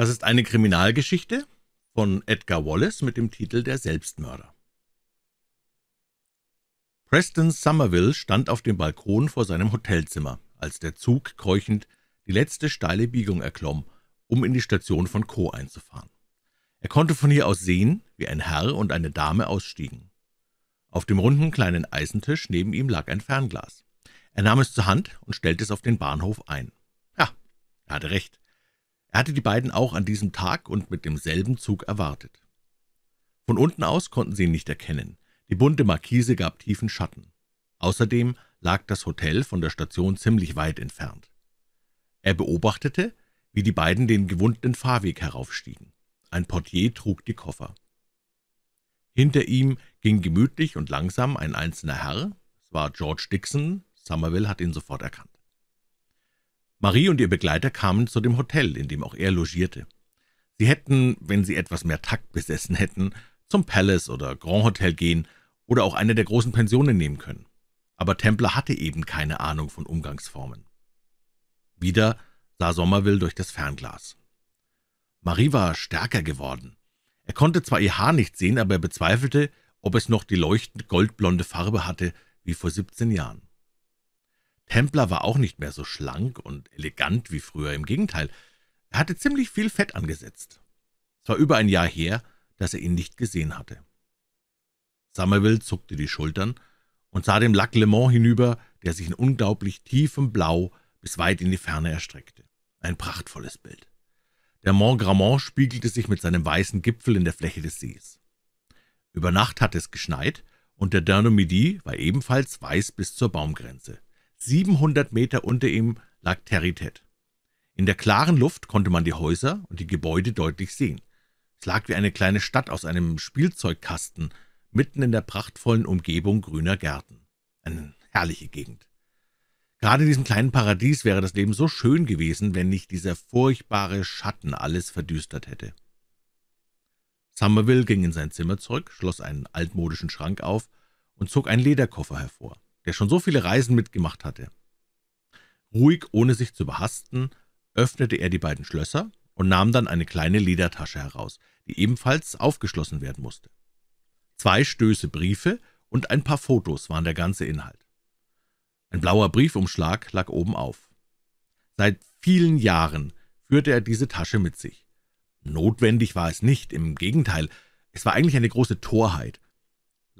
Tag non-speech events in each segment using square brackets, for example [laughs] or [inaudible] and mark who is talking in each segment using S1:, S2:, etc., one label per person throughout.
S1: Das ist eine Kriminalgeschichte von Edgar Wallace mit dem Titel Der Selbstmörder. Preston Somerville stand auf dem Balkon vor seinem Hotelzimmer, als der Zug keuchend die letzte steile Biegung erklomm, um in die Station von Co einzufahren. Er konnte von hier aus sehen, wie ein Herr und eine Dame ausstiegen. Auf dem runden kleinen Eisentisch neben ihm lag ein Fernglas. Er nahm es zur Hand und stellte es auf den Bahnhof ein. Ja, er hatte recht. Er hatte die beiden auch an diesem Tag und mit demselben Zug erwartet. Von unten aus konnten sie ihn nicht erkennen. Die bunte Markise gab tiefen Schatten. Außerdem lag das Hotel von der Station ziemlich weit entfernt. Er beobachtete, wie die beiden den gewundenen Fahrweg heraufstiegen. Ein Portier trug die Koffer. Hinter ihm ging gemütlich und langsam ein einzelner Herr, es war George Dixon, Somerville hat ihn sofort erkannt. Marie und ihr Begleiter kamen zu dem Hotel, in dem auch er logierte. Sie hätten, wenn sie etwas mehr Takt besessen hätten, zum Palace oder Grand Hotel gehen oder auch eine der großen Pensionen nehmen können. Aber Templer hatte eben keine Ahnung von Umgangsformen. Wieder sah Sommerville durch das Fernglas. Marie war stärker geworden. Er konnte zwar ihr Haar nicht sehen, aber er bezweifelte, ob es noch die leuchtend goldblonde Farbe hatte, wie vor 17 Jahren. Templer war auch nicht mehr so schlank und elegant wie früher, im Gegenteil, er hatte ziemlich viel Fett angesetzt. Es war über ein Jahr her, dass er ihn nicht gesehen hatte. Somerville zuckte die Schultern und sah dem Lac Le Mans hinüber, der sich in unglaublich tiefem Blau bis weit in die Ferne erstreckte. Ein prachtvolles Bild. Der Mont Grammont spiegelte sich mit seinem weißen Gipfel in der Fläche des Sees. Über Nacht hatte es geschneit, und der Dern war ebenfalls weiß bis zur Baumgrenze. 700 Meter unter ihm lag Territet. In der klaren Luft konnte man die Häuser und die Gebäude deutlich sehen. Es lag wie eine kleine Stadt aus einem Spielzeugkasten, mitten in der prachtvollen Umgebung grüner Gärten. Eine herrliche Gegend. Gerade in diesem kleinen Paradies wäre das Leben so schön gewesen, wenn nicht dieser furchtbare Schatten alles verdüstert hätte. Somerville ging in sein Zimmer zurück, schloss einen altmodischen Schrank auf und zog einen Lederkoffer hervor der schon so viele Reisen mitgemacht hatte. Ruhig, ohne sich zu behasten, öffnete er die beiden Schlösser und nahm dann eine kleine Ledertasche heraus, die ebenfalls aufgeschlossen werden musste. Zwei Stöße Briefe und ein paar Fotos waren der ganze Inhalt. Ein blauer Briefumschlag lag oben auf. Seit vielen Jahren führte er diese Tasche mit sich. Notwendig war es nicht, im Gegenteil, es war eigentlich eine große Torheit,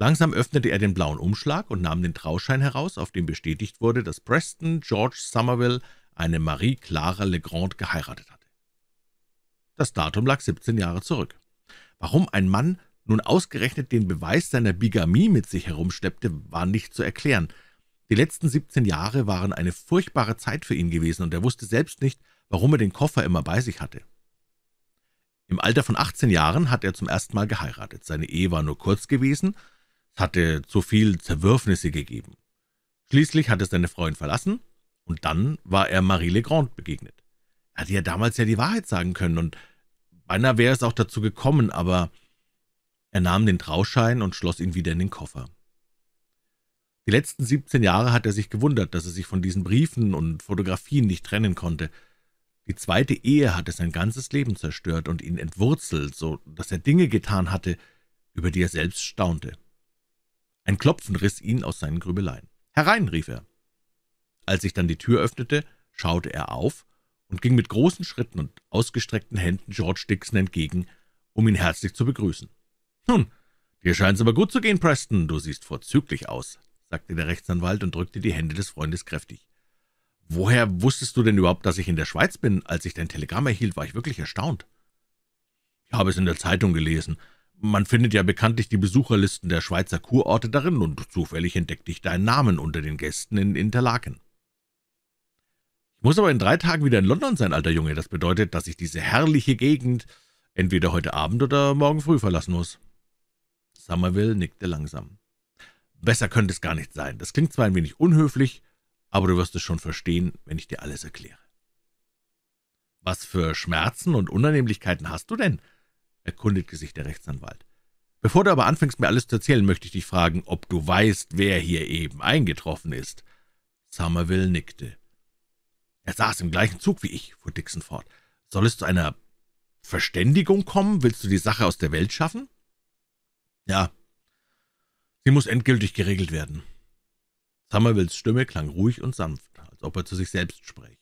S1: Langsam öffnete er den blauen Umschlag und nahm den Trauschein heraus, auf dem bestätigt wurde, dass Preston George Somerville eine Marie Clara Legrand geheiratet hatte. Das Datum lag 17 Jahre zurück. Warum ein Mann nun ausgerechnet den Beweis seiner Bigamie mit sich herumschleppte, war nicht zu erklären. Die letzten 17 Jahre waren eine furchtbare Zeit für ihn gewesen, und er wusste selbst nicht, warum er den Koffer immer bei sich hatte. Im Alter von 18 Jahren hat er zum ersten Mal geheiratet. Seine Ehe war nur kurz gewesen, es hatte zu viel Zerwürfnisse gegeben. Schließlich hatte seine Freundin verlassen, und dann war er Marie Legrand begegnet. Er hatte ja damals ja die Wahrheit sagen können, und beinahe wäre es auch dazu gekommen, aber er nahm den Trauschein und schloss ihn wieder in den Koffer. Die letzten 17 Jahre hat er sich gewundert, dass er sich von diesen Briefen und Fotografien nicht trennen konnte. Die zweite Ehe hatte sein ganzes Leben zerstört und ihn entwurzelt, so dass er Dinge getan hatte, über die er selbst staunte. Ein Klopfen riss ihn aus seinen Grübeleien. »Herein«, rief er. Als sich dann die Tür öffnete, schaute er auf und ging mit großen Schritten und ausgestreckten Händen George Dixon entgegen, um ihn herzlich zu begrüßen. »Nun, hm, dir scheint es aber gut zu gehen, Preston, du siehst vorzüglich aus«, sagte der Rechtsanwalt und drückte die Hände des Freundes kräftig. »Woher wusstest du denn überhaupt, dass ich in der Schweiz bin? Als ich dein Telegramm erhielt, war ich wirklich erstaunt.« »Ich habe es in der Zeitung gelesen. Man findet ja bekanntlich die Besucherlisten der Schweizer Kurorte darin, und zufällig entdeckte ich deinen Namen unter den Gästen in Interlaken. Ich muss aber in drei Tagen wieder in London sein, alter Junge. Das bedeutet, dass ich diese herrliche Gegend entweder heute Abend oder morgen früh verlassen muss.« Somerville nickte langsam. »Besser könnte es gar nicht sein. Das klingt zwar ein wenig unhöflich, aber du wirst es schon verstehen, wenn ich dir alles erkläre.« »Was für Schmerzen und Unannehmlichkeiten hast du denn?« erkundigte sich der Rechtsanwalt. »Bevor du aber anfängst, mir alles zu erzählen, möchte ich dich fragen, ob du weißt, wer hier eben eingetroffen ist.« Somerville nickte. »Er saß im gleichen Zug wie ich«, fuhr Dixon fort. »Soll es zu einer Verständigung kommen? Willst du die Sache aus der Welt schaffen?« »Ja, sie muss endgültig geregelt werden.« Somervilles Stimme klang ruhig und sanft, als ob er zu sich selbst spräche.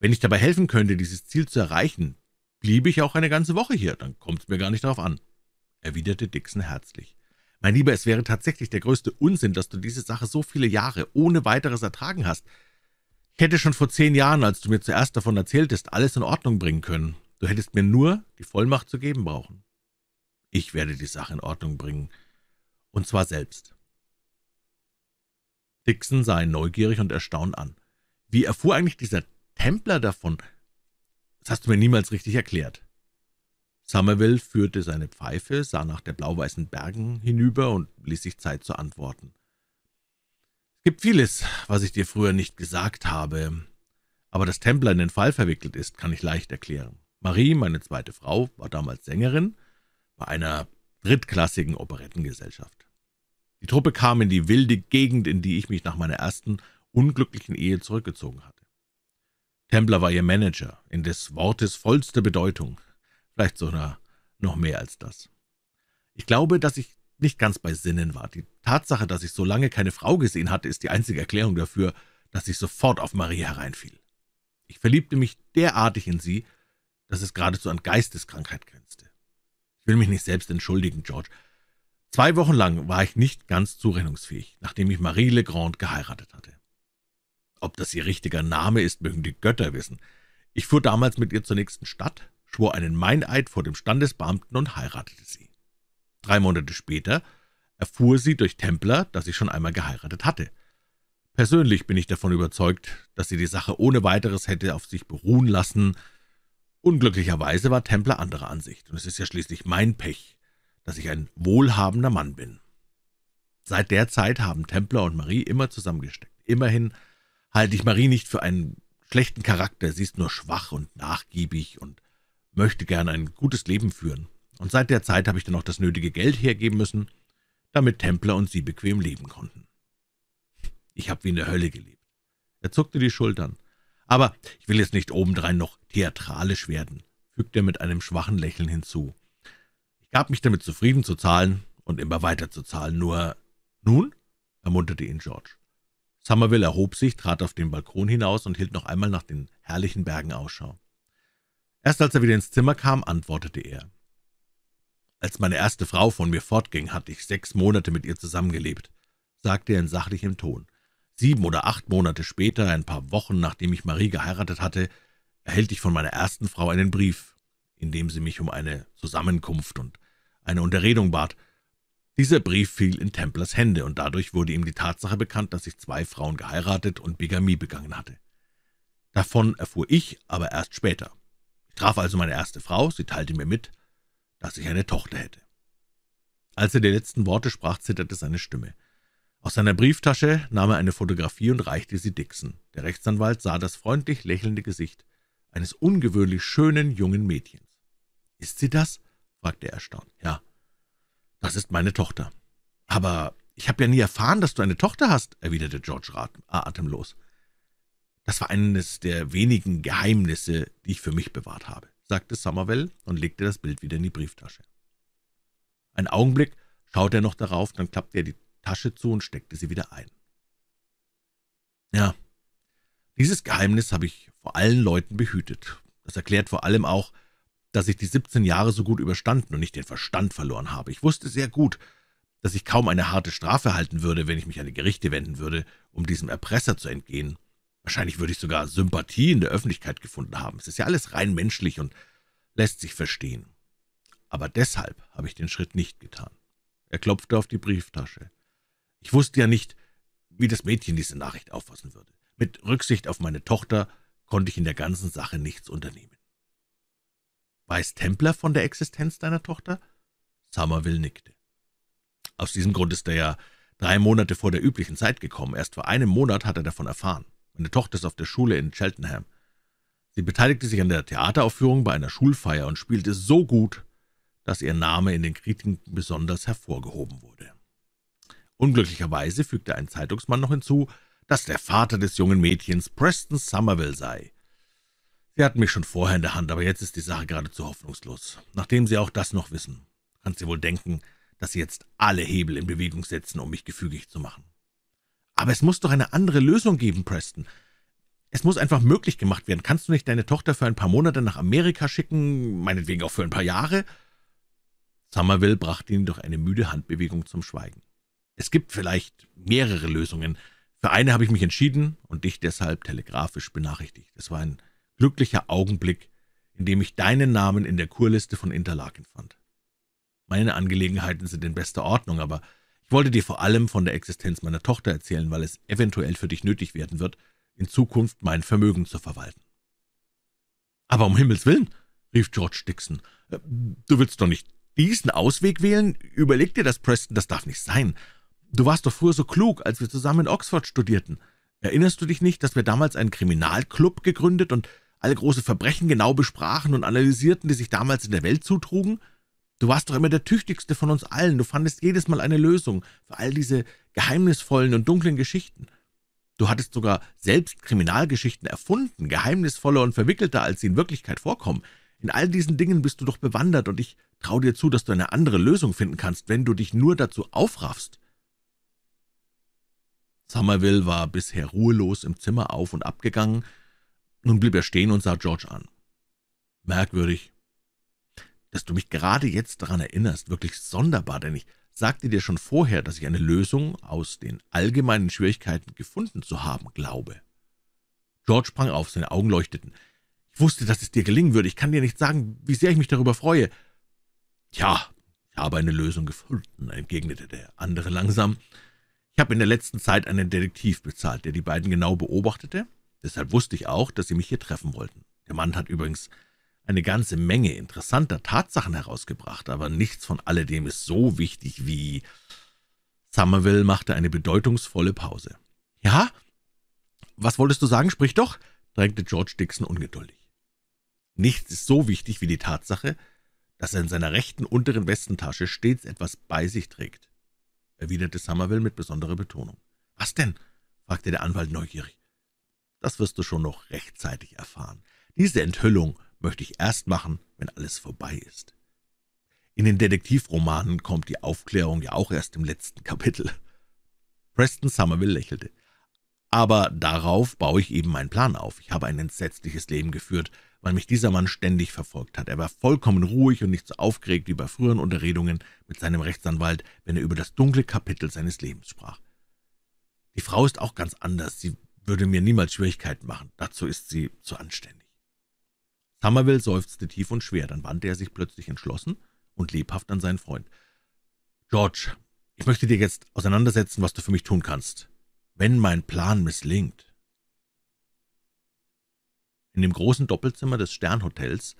S1: »Wenn ich dabei helfen könnte, dieses Ziel zu erreichen, bliebe ich auch eine ganze Woche hier, dann kommt's mir gar nicht darauf an, erwiderte Dixon herzlich. Mein Lieber, es wäre tatsächlich der größte Unsinn, dass du diese Sache so viele Jahre ohne weiteres ertragen hast. Ich hätte schon vor zehn Jahren, als du mir zuerst davon erzähltest, alles in Ordnung bringen können. Du hättest mir nur die Vollmacht zu geben brauchen. Ich werde die Sache in Ordnung bringen, und zwar selbst. Dixon sah ihn neugierig und erstaunt an. Wie erfuhr eigentlich dieser Templer davon? Das hast du mir niemals richtig erklärt.« Somerville führte seine Pfeife, sah nach der blau-weißen Bergen hinüber und ließ sich Zeit zu antworten. »Es gibt vieles, was ich dir früher nicht gesagt habe, aber dass Templer in den Fall verwickelt ist, kann ich leicht erklären. Marie, meine zweite Frau, war damals Sängerin bei einer drittklassigen Operettengesellschaft. Die Truppe kam in die wilde Gegend, in die ich mich nach meiner ersten unglücklichen Ehe zurückgezogen hatte. Templer war ihr Manager, in des Wortes vollster Bedeutung, vielleicht sogar noch mehr als das. Ich glaube, dass ich nicht ganz bei Sinnen war. Die Tatsache, dass ich so lange keine Frau gesehen hatte, ist die einzige Erklärung dafür, dass ich sofort auf Marie hereinfiel. Ich verliebte mich derartig in sie, dass es geradezu an Geisteskrankheit grenzte. Ich will mich nicht selbst entschuldigen, George. Zwei Wochen lang war ich nicht ganz zurennungsfähig, nachdem ich Marie Legrand geheiratet hatte. Ob das ihr richtiger Name ist, mögen die Götter wissen. Ich fuhr damals mit ihr zur nächsten Stadt, schwor einen Meineid vor dem Standesbeamten und heiratete sie. Drei Monate später erfuhr sie durch Templer, dass ich schon einmal geheiratet hatte. Persönlich bin ich davon überzeugt, dass sie die Sache ohne weiteres hätte auf sich beruhen lassen. Unglücklicherweise war Templer anderer Ansicht, und es ist ja schließlich mein Pech, dass ich ein wohlhabender Mann bin. Seit der Zeit haben Templer und Marie immer zusammengesteckt. Immerhin halte ich Marie nicht für einen schlechten Charakter, sie ist nur schwach und nachgiebig und möchte gern ein gutes Leben führen. Und seit der Zeit habe ich dann auch das nötige Geld hergeben müssen, damit Templer und sie bequem leben konnten. Ich habe wie in der Hölle gelebt. Er zuckte die Schultern. Aber ich will jetzt nicht obendrein noch theatralisch werden, fügte er mit einem schwachen Lächeln hinzu. Ich gab mich damit zufrieden zu zahlen und immer weiter zu zahlen, nur... Nun? ermunterte ihn George. Somerville erhob sich, trat auf den Balkon hinaus und hielt noch einmal nach den herrlichen Bergen Ausschau. Erst als er wieder ins Zimmer kam, antwortete er. »Als meine erste Frau von mir fortging, hatte ich sechs Monate mit ihr zusammengelebt«, sagte er in sachlichem Ton. Sieben oder acht Monate später, ein paar Wochen, nachdem ich Marie geheiratet hatte, erhielt ich von meiner ersten Frau einen Brief, in dem sie mich um eine Zusammenkunft und eine Unterredung bat. Dieser Brief fiel in Templers Hände, und dadurch wurde ihm die Tatsache bekannt, dass ich zwei Frauen geheiratet und Bigamie begangen hatte. Davon erfuhr ich aber erst später. Ich traf also meine erste Frau, sie teilte mir mit, dass ich eine Tochter hätte. Als er die letzten Worte sprach, zitterte seine Stimme. Aus seiner Brieftasche nahm er eine Fotografie und reichte sie Dixon. Der Rechtsanwalt sah das freundlich lächelnde Gesicht eines ungewöhnlich schönen jungen Mädchens. »Ist sie das?« fragte er erstaunt. »Ja, »Das ist meine Tochter.« »Aber ich habe ja nie erfahren, dass du eine Tochter hast«, erwiderte George äh, atemlos. »Das war eines der wenigen Geheimnisse, die ich für mich bewahrt habe«, sagte Somerville und legte das Bild wieder in die Brieftasche. Einen Augenblick schaute er noch darauf, dann klappte er die Tasche zu und steckte sie wieder ein. »Ja, dieses Geheimnis habe ich vor allen Leuten behütet. Das erklärt vor allem auch, dass ich die 17 Jahre so gut überstanden und nicht den Verstand verloren habe. Ich wusste sehr gut, dass ich kaum eine harte Strafe halten würde, wenn ich mich an die Gerichte wenden würde, um diesem Erpresser zu entgehen. Wahrscheinlich würde ich sogar Sympathie in der Öffentlichkeit gefunden haben. Es ist ja alles rein menschlich und lässt sich verstehen. Aber deshalb habe ich den Schritt nicht getan. Er klopfte auf die Brieftasche. Ich wusste ja nicht, wie das Mädchen diese Nachricht auffassen würde. Mit Rücksicht auf meine Tochter konnte ich in der ganzen Sache nichts unternehmen. »Weiß Templer von der Existenz deiner Tochter?« Somerville nickte. »Aus diesem Grund ist er ja drei Monate vor der üblichen Zeit gekommen. Erst vor einem Monat hat er davon erfahren. Meine Tochter ist auf der Schule in Cheltenham. Sie beteiligte sich an der Theateraufführung bei einer Schulfeier und spielte so gut, dass ihr Name in den Kritiken besonders hervorgehoben wurde. Unglücklicherweise fügte ein Zeitungsmann noch hinzu, dass der Vater des jungen Mädchens Preston Somerville sei, Sie hatten mich schon vorher in der Hand, aber jetzt ist die Sache geradezu hoffnungslos. Nachdem Sie auch das noch wissen, kann Sie wohl denken, dass Sie jetzt alle Hebel in Bewegung setzen, um mich gefügig zu machen. Aber es muss doch eine andere Lösung geben, Preston. Es muss einfach möglich gemacht werden. Kannst du nicht deine Tochter für ein paar Monate nach Amerika schicken, meinetwegen auch für ein paar Jahre?« Somerville brachte ihn durch eine müde Handbewegung zum Schweigen. »Es gibt vielleicht mehrere Lösungen. Für eine habe ich mich entschieden und dich deshalb telegrafisch benachrichtigt. Es war ein glücklicher Augenblick, in dem ich deinen Namen in der Kurliste von Interlaken fand. Meine Angelegenheiten sind in bester Ordnung, aber ich wollte dir vor allem von der Existenz meiner Tochter erzählen, weil es eventuell für dich nötig werden wird, in Zukunft mein Vermögen zu verwalten. »Aber um Himmels Willen«, rief George Dixon, äh, »du willst doch nicht diesen Ausweg wählen? Überleg dir das, Preston, das darf nicht sein. Du warst doch früher so klug, als wir zusammen in Oxford studierten. Erinnerst du dich nicht, dass wir damals einen Kriminalclub gegründet und alle große Verbrechen genau besprachen und analysierten, die sich damals in der Welt zutrugen? Du warst doch immer der Tüchtigste von uns allen, du fandest jedes Mal eine Lösung für all diese geheimnisvollen und dunklen Geschichten. Du hattest sogar selbst Kriminalgeschichten erfunden, geheimnisvoller und verwickelter, als sie in Wirklichkeit vorkommen. In all diesen Dingen bist du doch bewandert, und ich traue dir zu, dass du eine andere Lösung finden kannst, wenn du dich nur dazu aufraffst. Somerville war bisher ruhelos im Zimmer auf und abgegangen, nun blieb er stehen und sah George an. »Merkwürdig, dass du mich gerade jetzt daran erinnerst, wirklich sonderbar, denn ich sagte dir schon vorher, dass ich eine Lösung aus den allgemeinen Schwierigkeiten gefunden zu haben glaube.« George sprang auf, seine Augen leuchteten. »Ich wusste, dass es dir gelingen würde. Ich kann dir nicht sagen, wie sehr ich mich darüber freue.« »Tja, ich habe eine Lösung gefunden«, entgegnete der andere langsam. »Ich habe in der letzten Zeit einen Detektiv bezahlt, der die beiden genau beobachtete Deshalb wusste ich auch, dass Sie mich hier treffen wollten. Der Mann hat übrigens eine ganze Menge interessanter Tatsachen herausgebracht, aber nichts von alledem ist so wichtig wie... Somerville machte eine bedeutungsvolle Pause. »Ja? Was wolltest du sagen? Sprich doch!« drängte George Dixon ungeduldig. Nichts ist so wichtig wie die Tatsache, dass er in seiner rechten unteren Westentasche stets etwas bei sich trägt, erwiderte Somerville mit besonderer Betonung. »Was denn?« fragte der Anwalt neugierig. Das wirst du schon noch rechtzeitig erfahren. Diese Enthüllung möchte ich erst machen, wenn alles vorbei ist. In den Detektivromanen kommt die Aufklärung ja auch erst im letzten Kapitel. Preston Somerville lächelte. Aber darauf baue ich eben meinen Plan auf. Ich habe ein entsetzliches Leben geführt, weil mich dieser Mann ständig verfolgt hat. Er war vollkommen ruhig und nicht so aufgeregt wie bei früheren Unterredungen mit seinem Rechtsanwalt, wenn er über das dunkle Kapitel seines Lebens sprach. Die Frau ist auch ganz anders. Sie würde mir niemals Schwierigkeiten machen. Dazu ist sie zu anständig.« Somerville seufzte tief und schwer, dann wandte er sich plötzlich entschlossen und lebhaft an seinen Freund. »George, ich möchte dir jetzt auseinandersetzen, was du für mich tun kannst, wenn mein Plan misslingt.« in dem großen Doppelzimmer des Sternhotels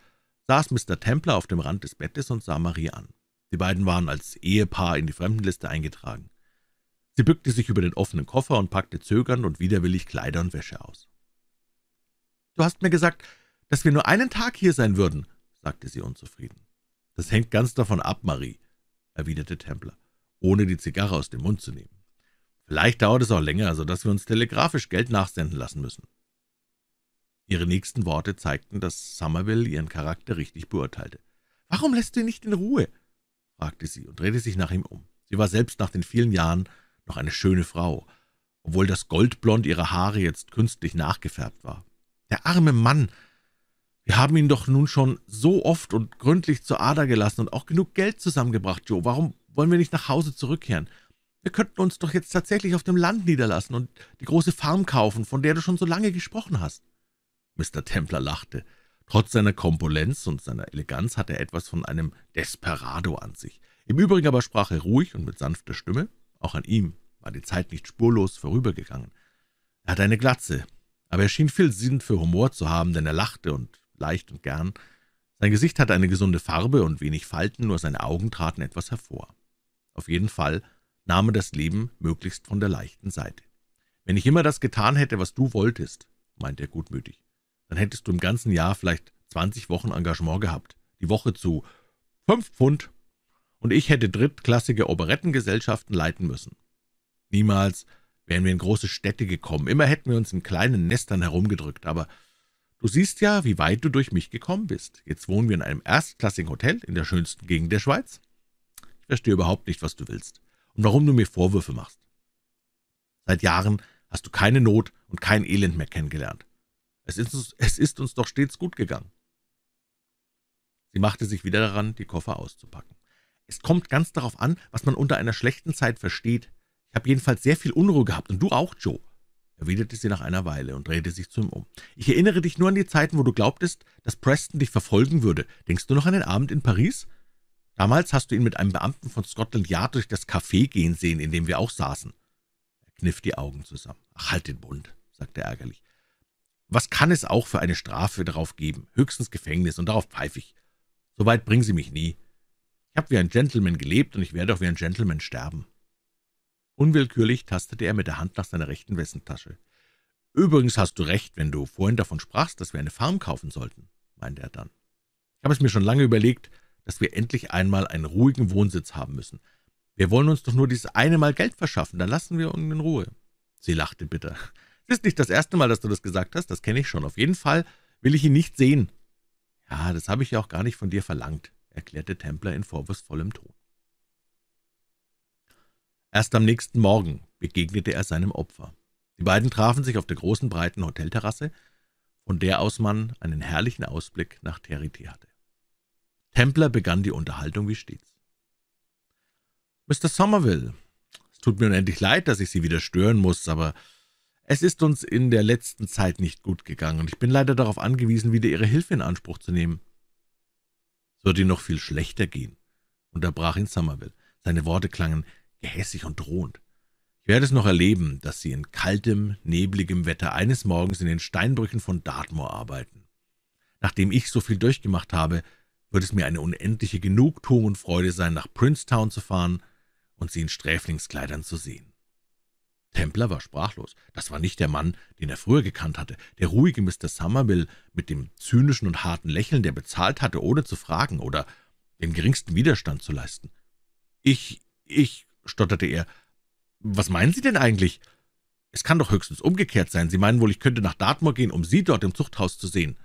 S1: saß Mr. Templer auf dem Rand des Bettes und sah Marie an. Die beiden waren als Ehepaar in die Fremdenliste eingetragen. Sie bückte sich über den offenen Koffer und packte zögernd und widerwillig Kleider und Wäsche aus. »Du hast mir gesagt, dass wir nur einen Tag hier sein würden«, sagte sie unzufrieden. »Das hängt ganz davon ab, Marie«, erwiderte Templer, ohne die Zigarre aus dem Mund zu nehmen. »Vielleicht dauert es auch länger, sodass also wir uns telegrafisch Geld nachsenden lassen müssen.« Ihre nächsten Worte zeigten, dass Somerville ihren Charakter richtig beurteilte. »Warum lässt du ihn nicht in Ruhe?« fragte sie und drehte sich nach ihm um. Sie war selbst nach den vielen Jahren noch eine schöne Frau, obwohl das Goldblond ihrer Haare jetzt künstlich nachgefärbt war. Der arme Mann! Wir haben ihn doch nun schon so oft und gründlich zur Ader gelassen und auch genug Geld zusammengebracht, Joe. Warum wollen wir nicht nach Hause zurückkehren? Wir könnten uns doch jetzt tatsächlich auf dem Land niederlassen und die große Farm kaufen, von der du schon so lange gesprochen hast. Mr. Templer lachte. Trotz seiner Kompolenz und seiner Eleganz hatte er etwas von einem Desperado an sich. Im Übrigen aber sprach er ruhig und mit sanfter Stimme. Auch an ihm war die Zeit nicht spurlos vorübergegangen. Er hatte eine Glatze, aber er schien viel Sinn für Humor zu haben, denn er lachte und leicht und gern. Sein Gesicht hatte eine gesunde Farbe und wenig Falten, nur seine Augen traten etwas hervor. Auf jeden Fall nahm er das Leben möglichst von der leichten Seite. »Wenn ich immer das getan hätte, was du wolltest«, meinte er gutmütig, »dann hättest du im ganzen Jahr vielleicht 20 Wochen Engagement gehabt, die Woche zu fünf Pfund, und ich hätte drittklassige Operettengesellschaften leiten müssen. Niemals wären wir in große Städte gekommen, immer hätten wir uns in kleinen Nestern herumgedrückt, aber du siehst ja, wie weit du durch mich gekommen bist. Jetzt wohnen wir in einem erstklassigen Hotel in der schönsten Gegend der Schweiz. Ich verstehe überhaupt nicht, was du willst und warum du mir Vorwürfe machst. Seit Jahren hast du keine Not und kein Elend mehr kennengelernt. Es ist, uns, es ist uns doch stets gut gegangen. Sie machte sich wieder daran, die Koffer auszupacken. Es kommt ganz darauf an, was man unter einer schlechten Zeit versteht. Ich habe jedenfalls sehr viel Unruhe gehabt, und du auch, Joe, erwiderte sie nach einer Weile und drehte sich zu ihm um. Ich erinnere dich nur an die Zeiten, wo du glaubtest, dass Preston dich verfolgen würde. Denkst du noch an den Abend in Paris? Damals hast du ihn mit einem Beamten von Scotland Yard durch das Café gehen sehen, in dem wir auch saßen. Er kniff die Augen zusammen. Ach, halt den Bund, sagte er ärgerlich. Was kann es auch für eine Strafe darauf geben? Höchstens Gefängnis, und darauf pfeife ich. So weit bringen sie mich nie. Ich habe wie ein Gentleman gelebt, und ich werde auch wie ein Gentleman sterben. Unwillkürlich tastete er mit der Hand nach seiner rechten Westentasche. »Übrigens hast du recht, wenn du vorhin davon sprachst, dass wir eine Farm kaufen sollten«, meinte er dann. »Ich habe es mir schon lange überlegt, dass wir endlich einmal einen ruhigen Wohnsitz haben müssen. Wir wollen uns doch nur dieses eine Mal Geld verschaffen, dann lassen wir uns in Ruhe.« Sie lachte bitter. »Es ist nicht das erste Mal, dass du das gesagt hast, das kenne ich schon. Auf jeden Fall will ich ihn nicht sehen.« »Ja, das habe ich ja auch gar nicht von dir verlangt«, erklärte Templer in vorwurfsvollem Ton. Erst am nächsten Morgen begegnete er seinem Opfer. Die beiden trafen sich auf der großen, breiten Hotelterrasse, von der aus man einen herrlichen Ausblick nach Teriti hatte. Templer begann die Unterhaltung wie stets. »Mr. Somerville, es tut mir unendlich leid, dass ich Sie wieder stören muss, aber es ist uns in der letzten Zeit nicht gut gegangen und ich bin leider darauf angewiesen, wieder Ihre Hilfe in Anspruch zu nehmen.« »Es wird Ihnen noch viel schlechter gehen«, unterbrach ihn Somerville. Seine Worte klangen gehässig und drohend. Ich werde es noch erleben, dass sie in kaltem, nebligem Wetter eines Morgens in den Steinbrüchen von Dartmoor arbeiten. Nachdem ich so viel durchgemacht habe, wird es mir eine unendliche Genugtuung und Freude sein, nach Princetown zu fahren und sie in Sträflingskleidern zu sehen. Templer war sprachlos. Das war nicht der Mann, den er früher gekannt hatte, der ruhige Mr. Somerville mit dem zynischen und harten Lächeln, der bezahlt hatte, ohne zu fragen oder den geringsten Widerstand zu leisten. »Ich, ich stotterte er. »Was meinen Sie denn eigentlich?« »Es kann doch höchstens umgekehrt sein. Sie meinen wohl, ich könnte nach Dartmoor gehen, um Sie dort im Zuchthaus zu sehen.«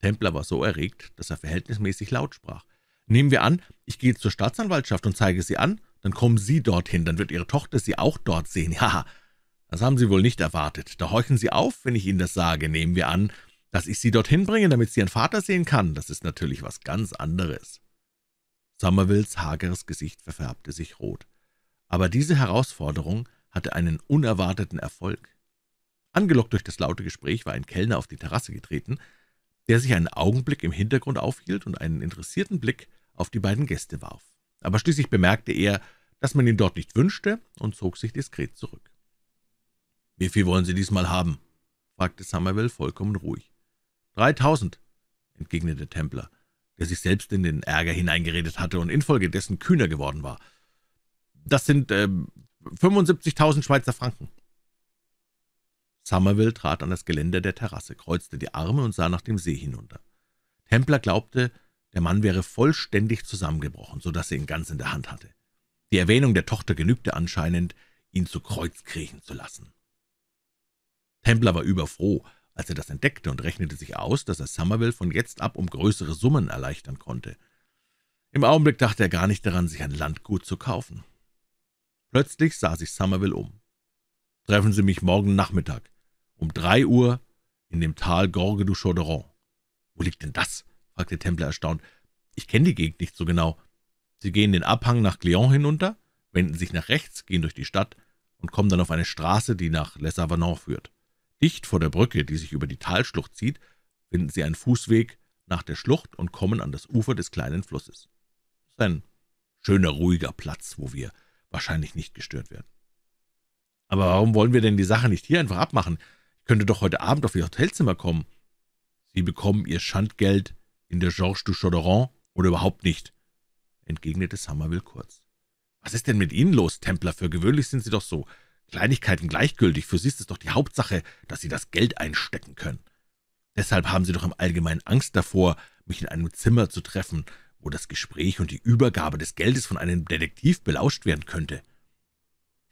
S1: Templer war so erregt, dass er verhältnismäßig laut sprach. »Nehmen wir an, ich gehe zur Staatsanwaltschaft und zeige Sie an, dann kommen Sie dorthin, dann wird Ihre Tochter Sie auch dort sehen. [laughs] Ja, das haben Sie wohl nicht erwartet. Da horchen Sie auf, wenn ich Ihnen das sage. Nehmen wir an, dass ich Sie dorthin bringe, damit Sie Ihren Vater sehen kann. Das ist natürlich was ganz anderes.« Somervilles hageres Gesicht verfärbte sich rot. Aber diese Herausforderung hatte einen unerwarteten Erfolg. Angelockt durch das laute Gespräch war ein Kellner auf die Terrasse getreten, der sich einen Augenblick im Hintergrund aufhielt und einen interessierten Blick auf die beiden Gäste warf. Aber schließlich bemerkte er, dass man ihn dort nicht wünschte und zog sich diskret zurück. »Wie viel wollen Sie diesmal haben?« fragte Somerville vollkommen ruhig. »Dreitausend«, entgegnete Templer der sich selbst in den Ärger hineingeredet hatte und infolgedessen kühner geworden war. Das sind äh, 75.000 Schweizer Franken. Somerville trat an das Geländer der Terrasse, kreuzte die Arme und sah nach dem See hinunter. Templer glaubte, der Mann wäre vollständig zusammengebrochen, so dass er ihn ganz in der Hand hatte. Die Erwähnung der Tochter genügte anscheinend, ihn zu Kreuz kriechen zu lassen. Templer war überfroh, als er das entdeckte und rechnete sich aus, dass er Somerville von jetzt ab um größere Summen erleichtern konnte. Im Augenblick dachte er gar nicht daran, sich ein Landgut zu kaufen. Plötzlich sah sich Somerville um. »Treffen Sie mich morgen Nachmittag, um drei Uhr, in dem Tal Gorge du Chauderon.« »Wo liegt denn das?« fragte Templer erstaunt. »Ich kenne die Gegend nicht so genau. Sie gehen den Abhang nach Cléon hinunter, wenden sich nach rechts, gehen durch die Stadt und kommen dann auf eine Straße, die nach Les Avenants führt. Dicht vor der Brücke, die sich über die Talschlucht zieht, finden Sie einen Fußweg nach der Schlucht und kommen an das Ufer des kleinen Flusses. Es ist ein schöner, ruhiger Platz, wo wir wahrscheinlich nicht gestört werden. Aber warum wollen wir denn die Sache nicht hier einfach abmachen? Ich könnte doch heute Abend auf Ihr Hotelzimmer kommen. Sie bekommen Ihr Schandgeld in der Georges du Chauderon oder überhaupt nicht, entgegnete Somerville kurz. Was ist denn mit Ihnen los, Templer? Für gewöhnlich sind Sie doch so. Kleinigkeiten gleichgültig, für Sie ist es doch die Hauptsache, dass Sie das Geld einstecken können. Deshalb haben Sie doch im Allgemeinen Angst davor, mich in einem Zimmer zu treffen, wo das Gespräch und die Übergabe des Geldes von einem Detektiv belauscht werden könnte.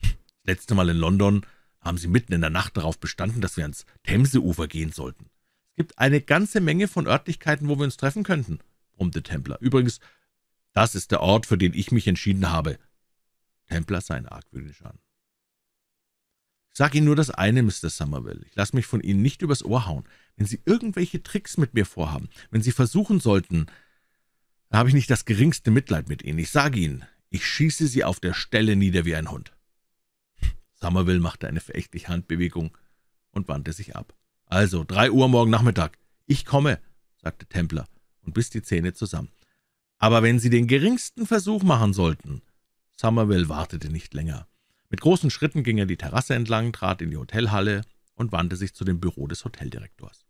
S1: Das letzte Mal in London haben sie mitten in der Nacht darauf bestanden, dass wir ans Themseufer gehen sollten. Es gibt eine ganze Menge von Örtlichkeiten, wo wir uns treffen könnten, brummte Templer. Übrigens, das ist der Ort, für den ich mich entschieden habe. Templer sah ihn argwöhnisch an. Sag Ihnen nur das eine, Mr. Somerville. Ich lasse mich von Ihnen nicht übers Ohr hauen. Wenn Sie irgendwelche Tricks mit mir vorhaben, wenn Sie versuchen sollten, dann habe ich nicht das geringste Mitleid mit Ihnen. Ich sage Ihnen, ich schieße Sie auf der Stelle nieder wie ein Hund. Somerville machte eine verächtliche Handbewegung und wandte sich ab. »Also, drei Uhr morgen Nachmittag. Ich komme«, sagte Templer und biss die Zähne zusammen. »Aber wenn Sie den geringsten Versuch machen sollten...« Somerville wartete nicht länger. Mit großen Schritten ging er die Terrasse entlang, trat in die Hotelhalle und wandte sich zu dem Büro des Hoteldirektors.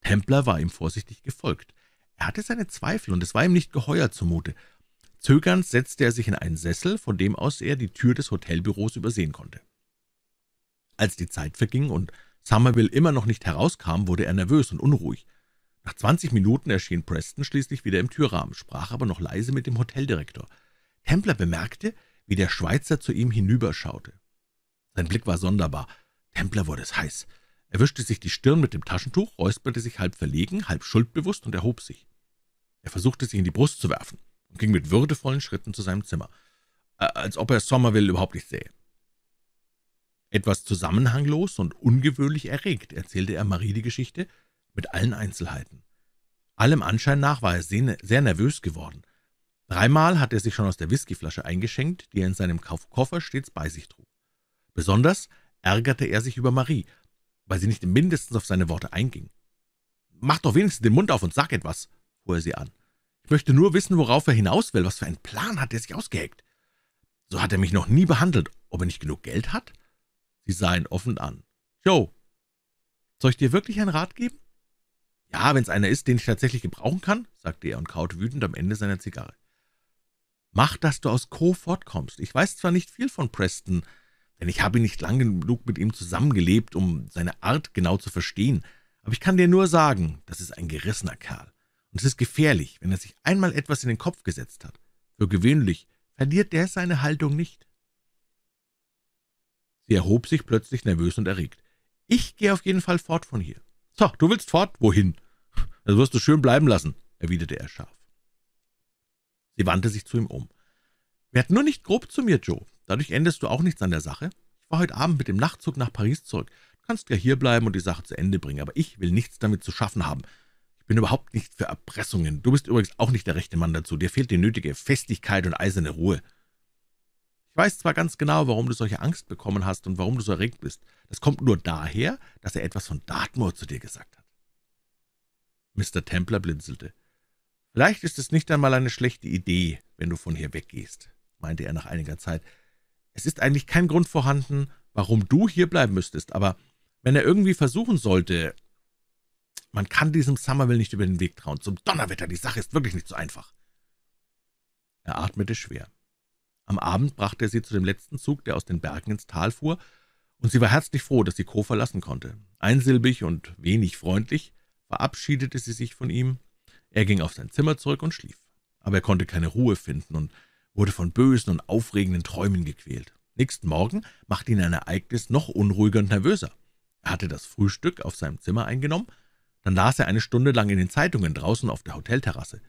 S1: Templer war ihm vorsichtig gefolgt. Er hatte seine Zweifel, und es war ihm nicht geheuer zumute. Zögernd setzte er sich in einen Sessel, von dem aus er die Tür des Hotelbüros übersehen konnte. Als die Zeit verging und Somerville immer noch nicht herauskam, wurde er nervös und unruhig. Nach zwanzig Minuten erschien Preston schließlich wieder im Türrahmen, sprach aber noch leise mit dem Hoteldirektor. Templer bemerkte, wie der Schweizer zu ihm hinüberschaute. Sein Blick war sonderbar. Templer wurde es heiß. Er wischte sich die Stirn mit dem Taschentuch, räusperte sich halb verlegen, halb schuldbewusst und erhob sich. Er versuchte, sich in die Brust zu werfen und ging mit würdevollen Schritten zu seinem Zimmer, äh, als ob er Somerville überhaupt nicht sähe. Etwas zusammenhanglos und ungewöhnlich erregt erzählte er Marie die Geschichte mit allen Einzelheiten. Allem Anschein nach war er sehr nervös geworden – Dreimal hatte er sich schon aus der Whiskyflasche eingeschenkt, die er in seinem Kaufkoffer stets bei sich trug. Besonders ärgerte er sich über Marie, weil sie nicht mindestens auf seine Worte einging. »Mach doch wenigstens den Mund auf und sag etwas«, fuhr er sie an. »Ich möchte nur wissen, worauf er hinaus will. Was für einen Plan hat er sich ausgeheckt? So hat er mich noch nie behandelt. Ob er nicht genug Geld hat?« Sie sah ihn offen an. »Joe, soll ich dir wirklich einen Rat geben?« »Ja, wenn's einer ist, den ich tatsächlich gebrauchen kann«, sagte er und kaute wütend am Ende seiner Zigarre. Mach, dass du aus Co. fortkommst. Ich weiß zwar nicht viel von Preston, denn ich habe nicht lang genug mit ihm zusammengelebt, um seine Art genau zu verstehen, aber ich kann dir nur sagen, das ist ein gerissener Kerl. Und es ist gefährlich, wenn er sich einmal etwas in den Kopf gesetzt hat. Für gewöhnlich verliert der seine Haltung nicht. Sie erhob sich plötzlich nervös und erregt. »Ich gehe auf jeden Fall fort von hier.« »So, du willst fort? Wohin?« »Das wirst du schön bleiben lassen«, erwiderte er scharf. Sie wandte sich zu ihm um. »Werd nur nicht grob zu mir, Joe. Dadurch änderst du auch nichts an der Sache. Ich war heute Abend mit dem Nachtzug nach Paris zurück. Du kannst ja hierbleiben und die Sache zu Ende bringen, aber ich will nichts damit zu schaffen haben. Ich bin überhaupt nicht für Erpressungen. Du bist übrigens auch nicht der rechte Mann dazu. Dir fehlt die nötige Festigkeit und eiserne Ruhe.« ich weiß zwar ganz genau, warum du solche Angst bekommen hast und warum du so erregt bist. Das kommt nur daher, dass er etwas von Dartmoor zu dir gesagt hat. Mr. Templer blinzelte. Vielleicht ist es nicht einmal eine schlechte Idee, wenn du von hier weggehst«, meinte er nach einiger Zeit. »Es ist eigentlich kein Grund vorhanden, warum du hier bleiben müsstest, aber wenn er irgendwie versuchen sollte, man kann diesem Summerville nicht über den Weg trauen. Zum Donnerwetter, die Sache ist wirklich nicht so einfach.« Er atmete schwer. Am Abend brachte er sie zu dem letzten Zug, der aus den Bergen ins Tal fuhr, und sie war herzlich froh, dass sie Co. verlassen konnte. Einsilbig und wenig freundlich verabschiedete sie sich von ihm er ging auf sein Zimmer zurück und schlief. Aber er konnte keine Ruhe finden und wurde von bösen und aufregenden Träumen gequält. Nächsten Morgen machte ihn ein Ereignis noch unruhiger und nervöser. Er hatte das Frühstück auf seinem Zimmer eingenommen, dann las er eine Stunde lang in den Zeitungen draußen auf der Hotelterrasse.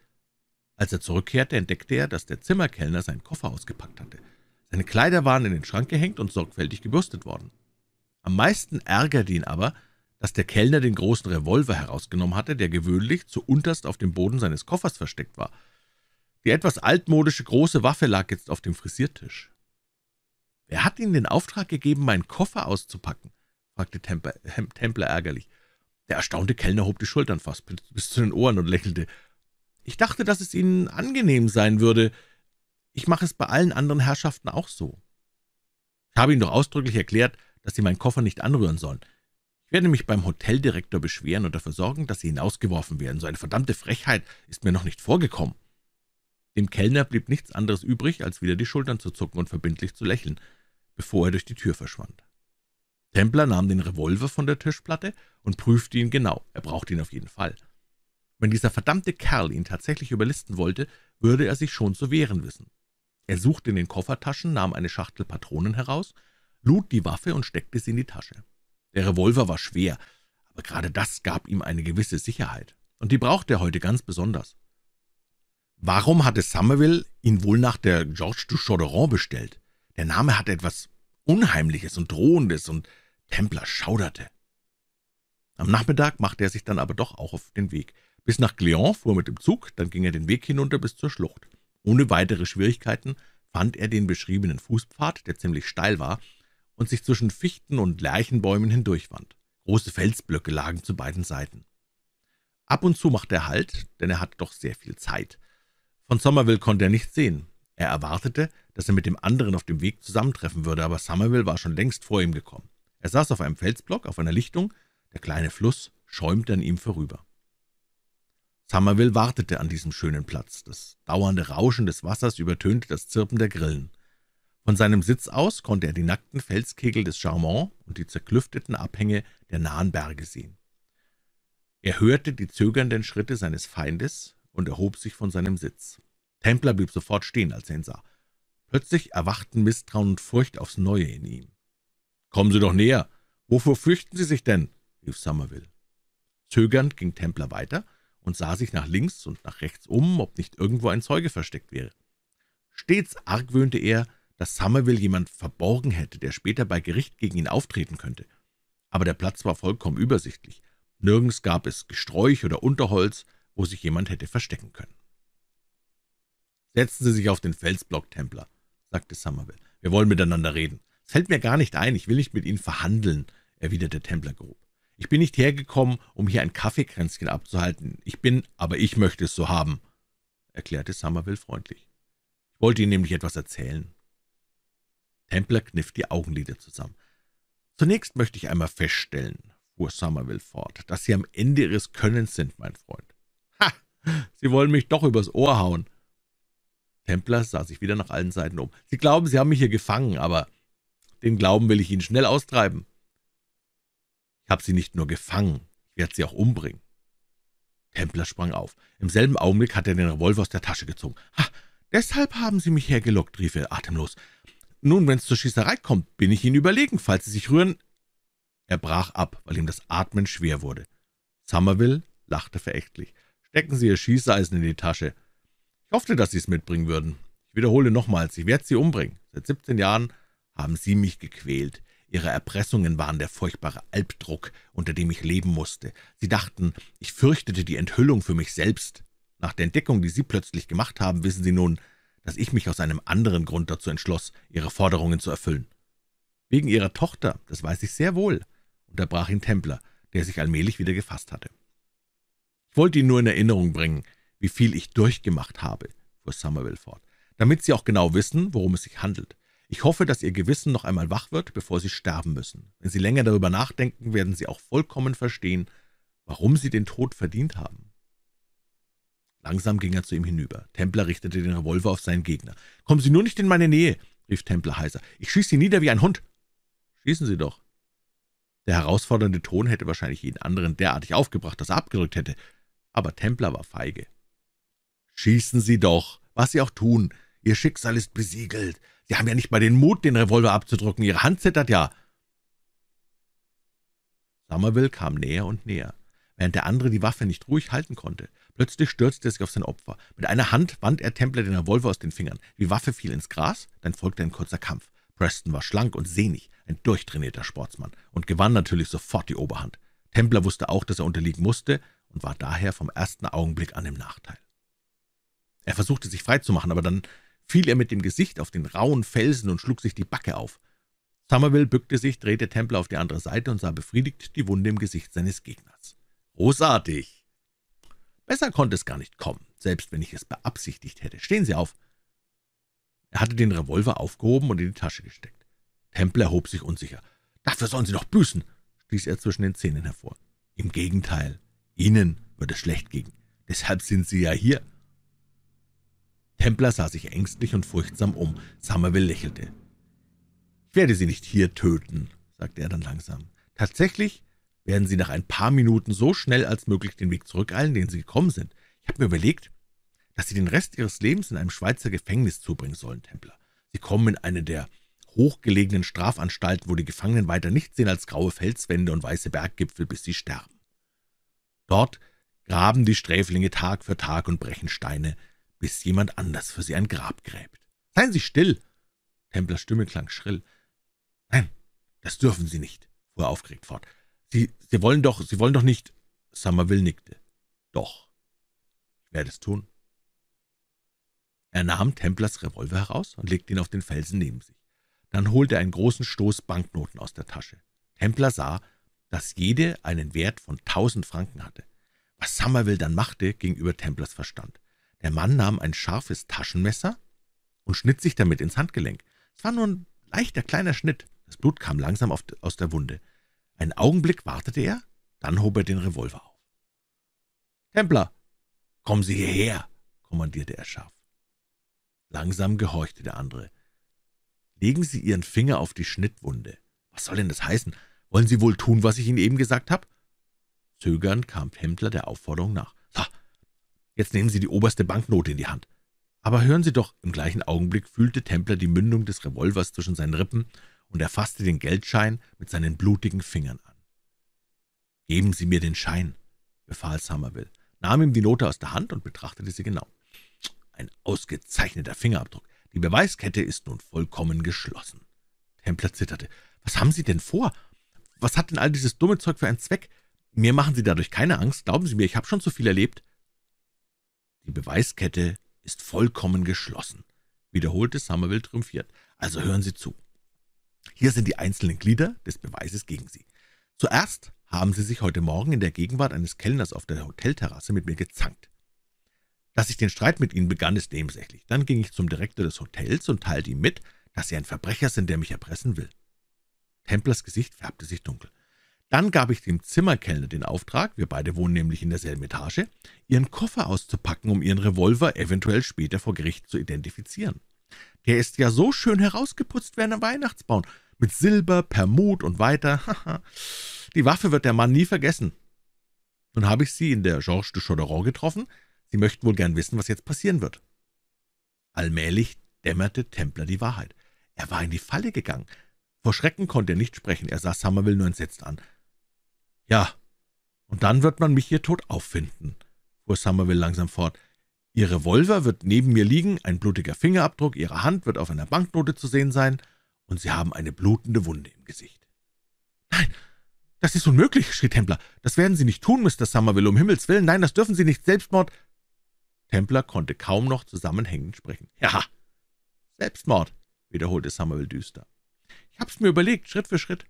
S1: Als er zurückkehrte, entdeckte er, dass der Zimmerkellner seinen Koffer ausgepackt hatte. Seine Kleider waren in den Schrank gehängt und sorgfältig gebürstet worden. Am meisten ärgerte ihn aber, dass der Kellner den großen Revolver herausgenommen hatte, der gewöhnlich zuunterst auf dem Boden seines Koffers versteckt war. Die etwas altmodische große Waffe lag jetzt auf dem Frisiertisch. »Wer hat Ihnen den Auftrag gegeben, meinen Koffer auszupacken?« fragte Templer, Templer ärgerlich. Der erstaunte Kellner hob die Schultern fast bis zu den Ohren und lächelte. »Ich dachte, dass es Ihnen angenehm sein würde. Ich mache es bei allen anderen Herrschaften auch so. Ich habe Ihnen doch ausdrücklich erklärt, dass Sie meinen Koffer nicht anrühren sollen werde mich beim Hoteldirektor beschweren und dafür sorgen, dass Sie hinausgeworfen werden. So eine verdammte Frechheit ist mir noch nicht vorgekommen.« Dem Kellner blieb nichts anderes übrig, als wieder die Schultern zu zucken und verbindlich zu lächeln, bevor er durch die Tür verschwand. Templer nahm den Revolver von der Tischplatte und prüfte ihn genau. Er brauchte ihn auf jeden Fall. Wenn dieser verdammte Kerl ihn tatsächlich überlisten wollte, würde er sich schon zu wehren wissen. Er suchte in den Koffertaschen, nahm eine Schachtel Patronen heraus, lud die Waffe und steckte sie in die Tasche. Der Revolver war schwer, aber gerade das gab ihm eine gewisse Sicherheit, und die brauchte er heute ganz besonders. Warum hatte Somerville ihn wohl nach der Georges du Chauderon bestellt? Der Name hatte etwas Unheimliches und Drohendes, und Templer schauderte. Am Nachmittag machte er sich dann aber doch auch auf den Weg. Bis nach Cléon fuhr er mit dem Zug, dann ging er den Weg hinunter bis zur Schlucht. Ohne weitere Schwierigkeiten fand er den beschriebenen Fußpfad, der ziemlich steil war, und sich zwischen Fichten- und Lärchenbäumen hindurchwand. Große Felsblöcke lagen zu beiden Seiten. Ab und zu machte er Halt, denn er hatte doch sehr viel Zeit. Von Somerville konnte er nichts sehen. Er erwartete, dass er mit dem anderen auf dem Weg zusammentreffen würde, aber Somerville war schon längst vor ihm gekommen. Er saß auf einem Felsblock, auf einer Lichtung, der kleine Fluss schäumte an ihm vorüber. Somerville wartete an diesem schönen Platz. Das dauernde Rauschen des Wassers übertönte das Zirpen der Grillen. Von seinem Sitz aus konnte er die nackten Felskegel des Charmant und die zerklüfteten Abhänge der nahen Berge sehen. Er hörte die zögernden Schritte seines Feindes und erhob sich von seinem Sitz. Templer blieb sofort stehen, als er ihn sah. Plötzlich erwachten Misstrauen und Furcht aufs Neue in ihm. »Kommen Sie doch näher! Wovor fürchten Sie sich denn?« rief Somerville. Zögernd ging Templer weiter und sah sich nach links und nach rechts um, ob nicht irgendwo ein Zeuge versteckt wäre. Stets argwöhnte er, dass Somerville jemand verborgen hätte, der später bei Gericht gegen ihn auftreten könnte. Aber der Platz war vollkommen übersichtlich. Nirgends gab es Gesträuch oder Unterholz, wo sich jemand hätte verstecken können. »Setzen Sie sich auf den Felsblock, Templer«, sagte Somerville. »Wir wollen miteinander reden.« »Es fällt mir gar nicht ein, ich will nicht mit Ihnen verhandeln«, erwiderte Templer grob. »Ich bin nicht hergekommen, um hier ein Kaffeekränzchen abzuhalten. Ich bin, aber ich möchte es so haben«, erklärte Somerville freundlich. »Ich wollte Ihnen nämlich etwas erzählen.« Templer kniff die Augenlider zusammen. »Zunächst möchte ich einmal feststellen,« fuhr Somerville fort, »dass Sie am Ende Ihres Könnens sind, mein Freund. Ha! Sie wollen mich doch übers Ohr hauen.« Templer sah sich wieder nach allen Seiten um. »Sie glauben, Sie haben mich hier gefangen, aber den Glauben will ich Ihnen schnell austreiben.« »Ich habe Sie nicht nur gefangen, ich werde Sie auch umbringen.« Templer sprang auf. Im selben Augenblick hat er den Revolver aus der Tasche gezogen. »Ha! Deshalb haben Sie mich hergelockt«, rief er atemlos. Nun, wenn es zur Schießerei kommt, bin ich Ihnen überlegen. Falls Sie sich rühren...« Er brach ab, weil ihm das Atmen schwer wurde. Somerville lachte verächtlich. »Stecken Sie Ihr Schießeisen in die Tasche. Ich hoffte, dass Sie es mitbringen würden. Ich wiederhole nochmals, ich werde Sie umbringen. Seit 17 Jahren haben Sie mich gequält. Ihre Erpressungen waren der furchtbare Albdruck, unter dem ich leben musste. Sie dachten, ich fürchtete die Enthüllung für mich selbst. Nach der Entdeckung, die Sie plötzlich gemacht haben, wissen Sie nun, dass ich mich aus einem anderen Grund dazu entschloss, ihre Forderungen zu erfüllen. Wegen ihrer Tochter, das weiß ich sehr wohl, unterbrach ihn Templer, der sich allmählich wieder gefasst hatte. Ich wollte Ihnen nur in Erinnerung bringen, wie viel ich durchgemacht habe, fuhr Somerville fort, damit Sie auch genau wissen, worum es sich handelt. Ich hoffe, dass Ihr Gewissen noch einmal wach wird, bevor Sie sterben müssen. Wenn Sie länger darüber nachdenken, werden Sie auch vollkommen verstehen, warum Sie den Tod verdient haben. Langsam ging er zu ihm hinüber. Templer richtete den Revolver auf seinen Gegner. »Kommen Sie nur nicht in meine Nähe!« rief Templer heiser. »Ich schieße Sie nieder wie ein Hund!« »Schießen Sie doch!« Der herausfordernde Ton hätte wahrscheinlich jeden anderen derartig aufgebracht, dass er abgerückt hätte. Aber Templer war feige. »Schießen Sie doch, was Sie auch tun. Ihr Schicksal ist besiegelt. Sie haben ja nicht mal den Mut, den Revolver abzudrücken. Ihre Hand zittert ja.« Somerville kam näher und näher, während der andere die Waffe nicht ruhig halten konnte. Plötzlich stürzte er sich auf sein Opfer. Mit einer Hand wand er Templer den Revolver aus den Fingern. Die Waffe fiel ins Gras, dann folgte ein kurzer Kampf. Preston war schlank und sehnig, ein durchtrainierter Sportsmann, und gewann natürlich sofort die Oberhand. Templer wusste auch, dass er unterliegen musste und war daher vom ersten Augenblick an im Nachteil. Er versuchte, sich freizumachen, aber dann fiel er mit dem Gesicht auf den rauen Felsen und schlug sich die Backe auf. Somerville bückte sich, drehte Templer auf die andere Seite und sah befriedigt die Wunde im Gesicht seines Gegners. »Großartig«, Besser konnte es gar nicht kommen, selbst wenn ich es beabsichtigt hätte. Stehen Sie auf!« Er hatte den Revolver aufgehoben und in die Tasche gesteckt. Temple erhob sich unsicher. »Dafür sollen Sie doch büßen!« stieß er zwischen den Zähnen hervor. »Im Gegenteil, Ihnen wird es schlecht gehen. Deshalb sind Sie ja hier.« Templer sah sich ängstlich und furchtsam um. Somerville lächelte. »Ich werde Sie nicht hier töten«, sagte er dann langsam. »Tatsächlich werden Sie nach ein paar Minuten so schnell als möglich den Weg zurückeilen, den Sie gekommen sind. Ich habe mir überlegt, dass Sie den Rest Ihres Lebens in einem Schweizer Gefängnis zubringen sollen, Templer. Sie kommen in eine der hochgelegenen Strafanstalten, wo die Gefangenen weiter nichts sehen als graue Felswände und weiße Berggipfel, bis sie sterben. Dort graben die Sträflinge Tag für Tag und brechen Steine, bis jemand anders für sie ein Grab gräbt. »Seien Sie still!« Templers Stimme klang schrill. »Nein, das dürfen Sie nicht«, fuhr er aufgeregt fort. Sie, Sie wollen doch, Sie wollen doch nicht... Somerville nickte. Doch. Ich werde es tun. Er nahm Templers Revolver heraus und legte ihn auf den Felsen neben sich. Dann holte er einen großen Stoß Banknoten aus der Tasche. Templer sah, dass jede einen Wert von tausend Franken hatte. Was Somerville dann machte, ging über Templers Verstand. Der Mann nahm ein scharfes Taschenmesser und schnitt sich damit ins Handgelenk. Es war nur ein leichter, kleiner Schnitt. Das Blut kam langsam auf, aus der Wunde. Einen Augenblick wartete er, dann hob er den Revolver auf. »Templer, kommen Sie hierher!« kommandierte er scharf. Langsam gehorchte der andere. »Legen Sie Ihren Finger auf die Schnittwunde. Was soll denn das heißen? Wollen Sie wohl tun, was ich Ihnen eben gesagt habe?« Zögernd kam Templer der Aufforderung nach. »So, jetzt nehmen Sie die oberste Banknote in die Hand.« aber hören Sie doch, im gleichen Augenblick fühlte Templer die Mündung des Revolvers zwischen seinen Rippen und er fasste den Geldschein mit seinen blutigen Fingern an. »Geben Sie mir den Schein«, befahl Somerville, nahm ihm die Note aus der Hand und betrachtete sie genau. Ein ausgezeichneter Fingerabdruck. Die Beweiskette ist nun vollkommen geschlossen. Templer zitterte. »Was haben Sie denn vor? Was hat denn all dieses dumme Zeug für einen Zweck? Mir machen Sie dadurch keine Angst. Glauben Sie mir, ich habe schon so viel erlebt.« »Die Beweiskette ist vollkommen geschlossen«, wiederholte Somerville triumphiert. »Also hören Sie zu. Hier sind die einzelnen Glieder des Beweises gegen Sie. Zuerst haben Sie sich heute Morgen in der Gegenwart eines Kellners auf der Hotelterrasse mit mir gezankt. Dass ich den Streit mit Ihnen begann, ist nebensächlich. Dann ging ich zum Direktor des Hotels und teilte ihm mit, dass Sie ein Verbrecher sind, der mich erpressen will. Templers Gesicht färbte sich dunkel. Dann gab ich dem Zimmerkellner den Auftrag, wir beide wohnen nämlich in derselben Etage, Ihren Koffer auszupacken, um Ihren Revolver eventuell später vor Gericht zu identifizieren. Der ist ja so schön herausgeputzt wie ein Weihnachtsbaum, mit Silber, Permut und weiter. Die Waffe wird der Mann nie vergessen. Nun habe ich Sie in der Georges de Chauderon getroffen. Sie möchten wohl gern wissen, was jetzt passieren wird.« Allmählich dämmerte Templer die Wahrheit. Er war in die Falle gegangen. Vor Schrecken konnte er nicht sprechen. Er sah Somerville nur entsetzt an. »Ja, und dann wird man mich hier tot auffinden«, fuhr Somerville langsam fort. Ihr Revolver wird neben mir liegen, ein blutiger Fingerabdruck Ihre Hand wird auf einer Banknote zu sehen sein, und Sie haben eine blutende Wunde im Gesicht. »Nein, das ist unmöglich«, schrie Templer. »Das werden Sie nicht tun, Mr. Somerville, um Himmels Willen. Nein, das dürfen Sie nicht. Selbstmord...« Templer konnte kaum noch zusammenhängend sprechen. »Ja, Selbstmord«, wiederholte Somerville düster. »Ich hab's mir überlegt, Schritt für Schritt.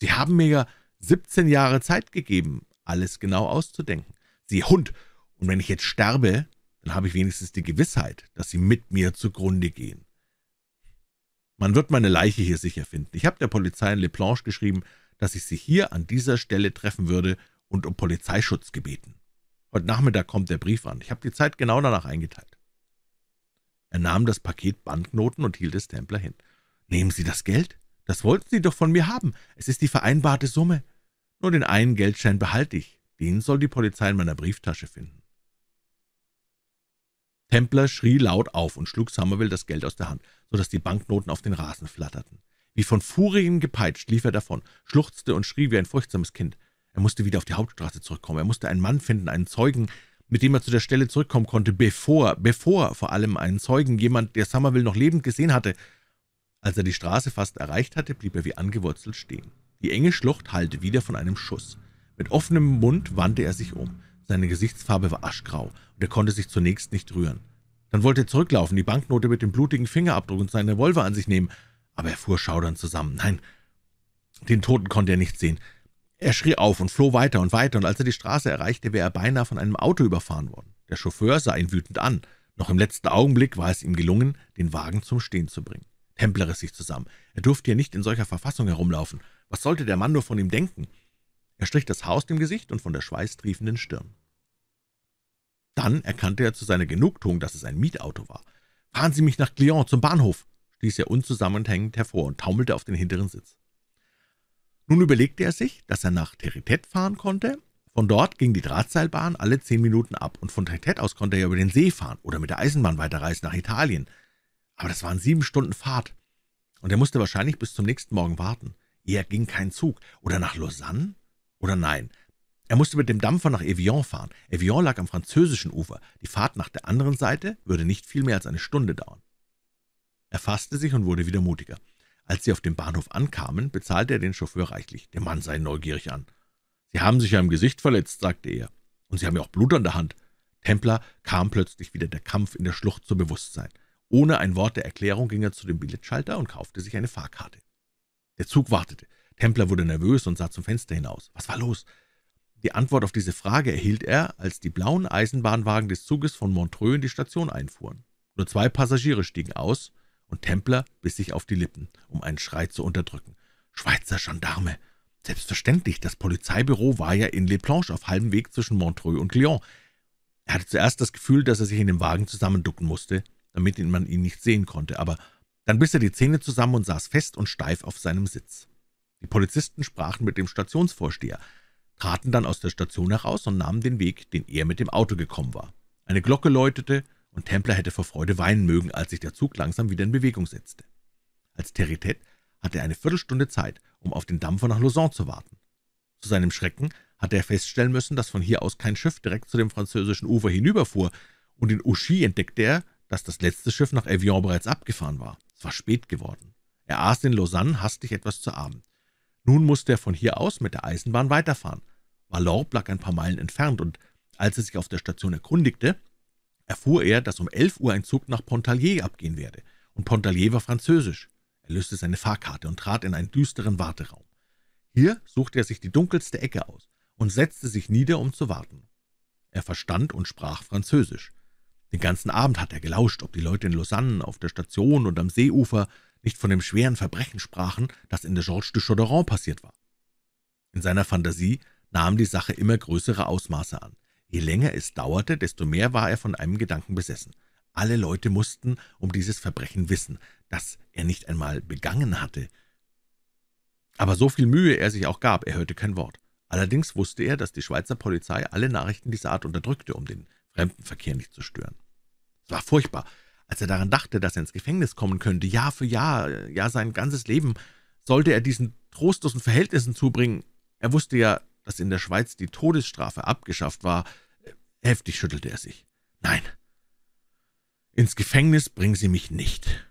S1: Sie haben mir ja 17 Jahre Zeit gegeben, alles genau auszudenken. Sie Hund! Und wenn ich jetzt sterbe, dann habe ich wenigstens die Gewissheit, dass sie mit mir zugrunde gehen. Man wird meine Leiche hier sicher finden. Ich habe der Polizei in Le Planche geschrieben, dass ich sie hier an dieser Stelle treffen würde und um Polizeischutz gebeten. Heute Nachmittag kommt der Brief an. Ich habe die Zeit genau danach eingeteilt. Er nahm das Paket Banknoten und hielt es Templer hin. »Nehmen Sie das Geld? Das wollten Sie doch von mir haben. Es ist die vereinbarte Summe. Nur den einen Geldschein behalte ich. Den soll die Polizei in meiner Brieftasche finden. Templer schrie laut auf und schlug Somerville das Geld aus der Hand, so dass die Banknoten auf den Rasen flatterten. Wie von Furien gepeitscht lief er davon, schluchzte und schrie wie ein furchtsames Kind. Er musste wieder auf die Hauptstraße zurückkommen, er musste einen Mann finden, einen Zeugen, mit dem er zu der Stelle zurückkommen konnte, bevor, bevor vor allem einen Zeugen, jemand, der Somerville noch lebend gesehen hatte. Als er die Straße fast erreicht hatte, blieb er wie angewurzelt stehen. Die enge Schlucht hallte wieder von einem Schuss. Mit offenem Mund wandte er sich um. Seine Gesichtsfarbe war aschgrau, und er konnte sich zunächst nicht rühren. Dann wollte er zurücklaufen, die Banknote mit dem blutigen Fingerabdruck und seinen Revolver an sich nehmen, aber er fuhr schaudernd zusammen. Nein, den Toten konnte er nicht sehen. Er schrie auf und floh weiter und weiter, und als er die Straße erreichte, wäre er beinahe von einem Auto überfahren worden. Der Chauffeur sah ihn wütend an. Noch im letzten Augenblick war es ihm gelungen, den Wagen zum Stehen zu bringen. Templer riss sich zusammen. Er durfte ja nicht in solcher Verfassung herumlaufen. Was sollte der Mann nur von ihm denken? Er strich das Haar aus dem Gesicht und von der schweißtriefenden Stirn. Dann erkannte er zu seiner Genugtuung, dass es ein Mietauto war. »Fahren Sie mich nach Glion, zum Bahnhof!« stieß er unzusammenhängend hervor und taumelte auf den hinteren Sitz. Nun überlegte er sich, dass er nach Territet fahren konnte. Von dort ging die Drahtseilbahn alle zehn Minuten ab, und von Territet aus konnte er über den See fahren oder mit der Eisenbahn weiterreisen nach Italien. Aber das waren sieben Stunden Fahrt, und er musste wahrscheinlich bis zum nächsten Morgen warten. Eher ging kein Zug. Oder nach Lausanne? oder nein. Er musste mit dem Dampfer nach Evian fahren. Evian lag am französischen Ufer. Die Fahrt nach der anderen Seite würde nicht viel mehr als eine Stunde dauern. Er fasste sich und wurde wieder mutiger. Als sie auf dem Bahnhof ankamen, bezahlte er den Chauffeur reichlich. Der Mann sah ihn neugierig an. »Sie haben sich ja im Gesicht verletzt«, sagte er. »Und Sie haben ja auch Blut an der Hand.« Templer kam plötzlich wieder der Kampf in der Schlucht zu Bewusstsein. Ohne ein Wort der Erklärung ging er zu dem Billetschalter und kaufte sich eine Fahrkarte. Der Zug wartete. Templer wurde nervös und sah zum Fenster hinaus. Was war los? Die Antwort auf diese Frage erhielt er, als die blauen Eisenbahnwagen des Zuges von Montreux in die Station einfuhren. Nur zwei Passagiere stiegen aus, und Templer biss sich auf die Lippen, um einen Schrei zu unterdrücken. Schweizer Gendarme! Selbstverständlich, das Polizeibüro war ja in Le Planche auf halbem Weg zwischen Montreux und Lyon. Er hatte zuerst das Gefühl, dass er sich in dem Wagen zusammenducken musste, damit man ihn nicht sehen konnte, aber dann biss er die Zähne zusammen und saß fest und steif auf seinem Sitz. Die Polizisten sprachen mit dem Stationsvorsteher, traten dann aus der Station heraus und nahmen den Weg, den er mit dem Auto gekommen war. Eine Glocke läutete, und Templer hätte vor Freude weinen mögen, als sich der Zug langsam wieder in Bewegung setzte. Als Territet hatte er eine Viertelstunde Zeit, um auf den Dampfer nach Lausanne zu warten. Zu seinem Schrecken hatte er feststellen müssen, dass von hier aus kein Schiff direkt zu dem französischen Ufer hinüberfuhr, und in Ouchy entdeckte er, dass das letzte Schiff nach Evian bereits abgefahren war. Es war spät geworden. Er aß in Lausanne hastig etwas zu Abend. Nun musste er von hier aus mit der Eisenbahn weiterfahren. Valorbe lag ein paar Meilen entfernt, und als er sich auf der Station erkundigte, erfuhr er, dass um elf Uhr ein Zug nach Pontalier abgehen werde, und Pontalier war französisch. Er löste seine Fahrkarte und trat in einen düsteren Warteraum. Hier suchte er sich die dunkelste Ecke aus und setzte sich nieder, um zu warten. Er verstand und sprach Französisch. Den ganzen Abend hatte er gelauscht, ob die Leute in Lausanne, auf der Station und am Seeufer nicht von dem schweren Verbrechen sprachen, das in der Georges de Chauderon passiert war. In seiner Fantasie nahm die Sache immer größere Ausmaße an. Je länger es dauerte, desto mehr war er von einem Gedanken besessen. Alle Leute mussten um dieses Verbrechen wissen, das er nicht einmal begangen hatte. Aber so viel Mühe er sich auch gab, er hörte kein Wort. Allerdings wusste er, dass die Schweizer Polizei alle Nachrichten dieser Art unterdrückte, um den Fremdenverkehr nicht zu stören. Es war furchtbar, als er daran dachte, dass er ins Gefängnis kommen könnte, Jahr für Jahr, ja sein ganzes Leben, sollte er diesen trostlosen Verhältnissen zubringen. Er wusste ja, dass in der Schweiz die Todesstrafe abgeschafft war. Heftig schüttelte er sich. Nein, ins Gefängnis bringen Sie mich nicht.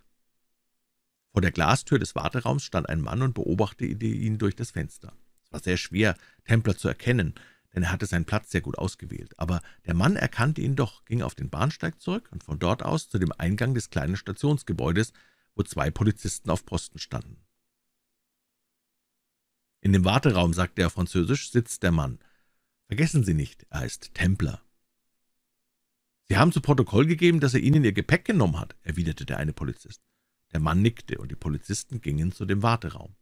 S1: Vor der Glastür des Warteraums stand ein Mann und beobachtete ihn durch das Fenster. Es war sehr schwer, Templer zu erkennen denn er hatte seinen Platz sehr gut ausgewählt. Aber der Mann erkannte ihn doch, ging auf den Bahnsteig zurück und von dort aus zu dem Eingang des kleinen Stationsgebäudes, wo zwei Polizisten auf Posten standen. In dem Warteraum, sagte er französisch, sitzt der Mann. Vergessen Sie nicht, er heißt Templer. »Sie haben zu Protokoll gegeben, dass er Ihnen Ihr Gepäck genommen hat«, erwiderte der eine Polizist. Der Mann nickte, und die Polizisten gingen zu dem Warteraum.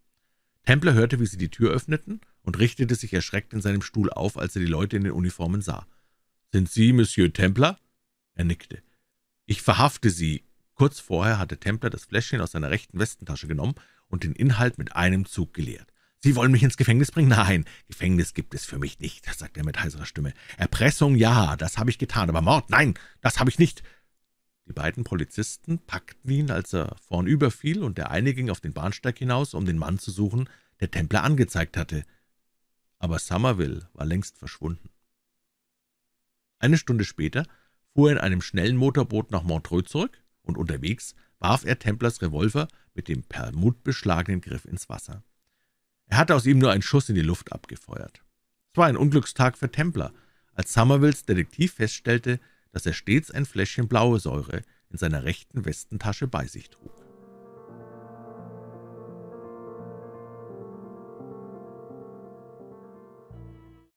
S1: Templer hörte, wie sie die Tür öffneten und richtete sich erschreckt in seinem Stuhl auf, als er die Leute in den Uniformen sah. »Sind Sie Monsieur Templer?« Er nickte. »Ich verhafte Sie.« Kurz vorher hatte Templer das Fläschchen aus seiner rechten Westentasche genommen und den Inhalt mit einem Zug geleert. »Sie wollen mich ins Gefängnis bringen? Nein, Gefängnis gibt es für mich nicht«, sagte er mit heiserer Stimme. »Erpressung, ja, das habe ich getan, aber Mord, nein, das habe ich nicht.« Die beiden Polizisten packten ihn, als er vornüberfiel, und der eine ging auf den Bahnsteig hinaus, um den Mann zu suchen, der Templer angezeigt hatte aber Somerville war längst verschwunden. Eine Stunde später fuhr er in einem schnellen Motorboot nach Montreux zurück und unterwegs warf er Templers Revolver mit dem Perlmut beschlagenen Griff ins Wasser. Er hatte aus ihm nur einen Schuss in die Luft abgefeuert. Es war ein Unglückstag für Templer, als Somervilles Detektiv feststellte, dass er stets ein Fläschchen blaue Säure in seiner rechten Westentasche bei sich trug.